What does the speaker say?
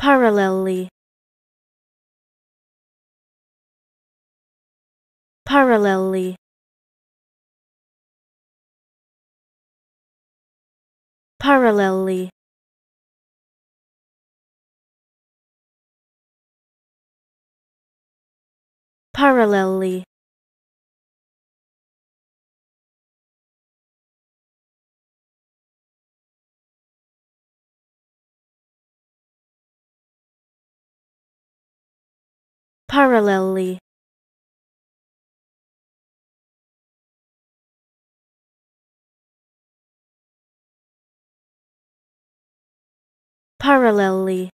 parallelly parallelly parallelly parallelly parallelly parallelly